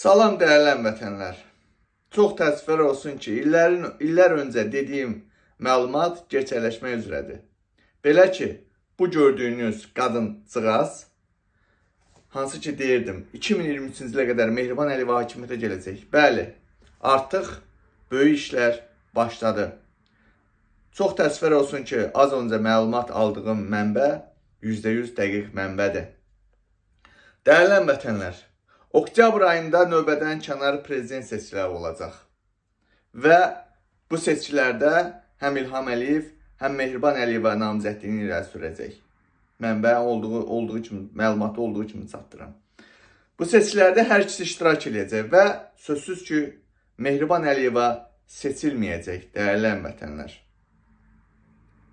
Salam dəyərlən vətənlər. Çox təəssüflər olsun ki, illərin, illər öncə dediyim məlumat gerçəkləşmək üzrədir. Belə ki, bu gördüyünüz qadıncığaz, hansı ki deyirdim, 2023-cü ilə qədər Mehriban Əliyev hakimiyyətə gələcək. Bəli, artıq böyük işlər başladı. Çox təəssüflər olsun ki, az öncə məlumat aldığım mənbə %100 dəqiq mənbədir. Dəyərlən vətənlər, Oktyabr ayında növbədən kənar prezident seçkiləri olacaq. Və bu seçkilərdə həm İlham Əliyev, həm Mehriban Əliyevə namizədliyini irəli sürəcək. Mənbə olduğu olduğu kimi, məlumatı olduğu kimi çatdıram. Bu seçkilərdə hər ikisi iştirak edəcək və sözsüz ki, Mehriban Əliyevə seçilməyəcək, dəyərli həmvətənlər.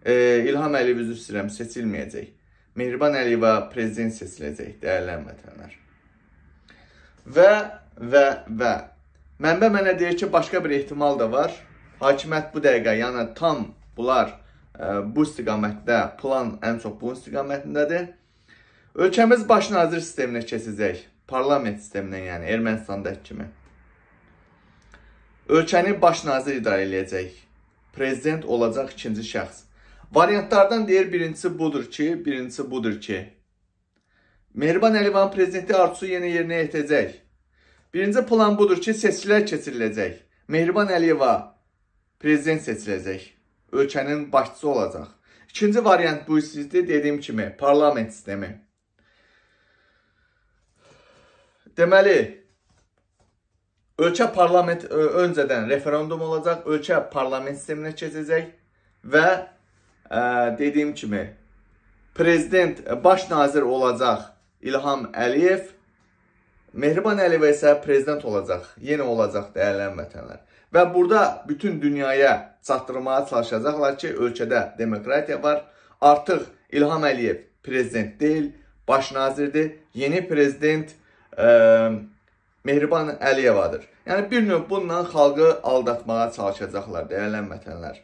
E, İlham Əliyev üzr istəyirəm, seçilməyəcək. Mehriban Əliyevə prezident seçiləcək, dəyərli həmvətənlər və və və. Mənbə mənə deyir ki, başqa bir ehtimal da var. Hakimiyyət bu dəqiqə, yəni tam bunlar ə, e, bu istiqamətdə, plan ən çox bu istiqamətindədir. Ölkəmiz baş nazir sisteminə keçəcək. Parlament sisteminə, yəni Ermənistandakı kimi. Ölkəni baş nazir idarə eləyəcək. Prezident olacaq ikinci şəxs. Variantlardan deyir birincisi budur ki, birincisi budur ki, Mehriban Əlivan prezidenti arzusu yenə yerinə yetəcək. Birinci plan budur ki, seçkilər keçiriləcək. Mehriban Əliyeva prezident seçiləcək. Ölkənin başçısı olacaq. İkinci variant bu sizdir, dediyim kimi, parlament sistemi. Deməli, ölkə parlament ə, öncədən referendum olacaq, ölkə parlament sisteminə keçəcək və ə, dediyim kimi prezident baş nazir olacaq İlham Əliyev, Mehriban Əliyeva isə prezident olacaq, yenə olacaq dəyərlən vətənlər. Və burada bütün dünyaya çatdırmağa çalışacaqlar ki, ölkədə demokratiya var. Artıq İlham Əliyev prezident deyil, baş nazirdir. Yeni prezident ə, e, Mehriban Əliyevadır. Yəni bir növ bununla xalqı aldatmağa çalışacaqlar dəyərlən vətənlər.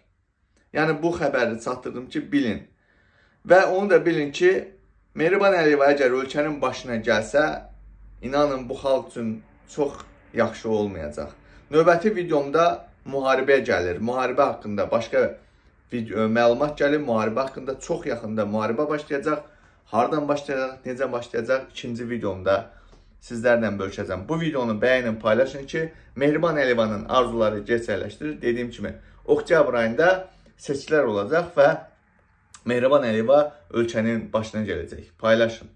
Yəni bu xəbəri çatdırdım ki, bilin. Və onu da bilin ki, Mehriban Əliyeva əgər ölkənin başına gəlsə, inanın bu xalq üçün çox yaxşı olmayacaq. Növbəti videomda müharibəyə gəlir. Müharibə haqqında başqa video, məlumat gəlir. Müharibə haqqında çox yaxında müharibə başlayacaq. Hardan başlayacaq, necə başlayacaq ikinci videomda sizlərlə bölüşəcəm. Bu videonu bəyənin, paylaşın ki, Mehriban Əlivanın arzuları gerçəkləşdirir. Dediyim kimi, oktyabr ayında seçkilər olacaq və Mehriban Əliyeva ölkənin başına gələcək. Paylaşın.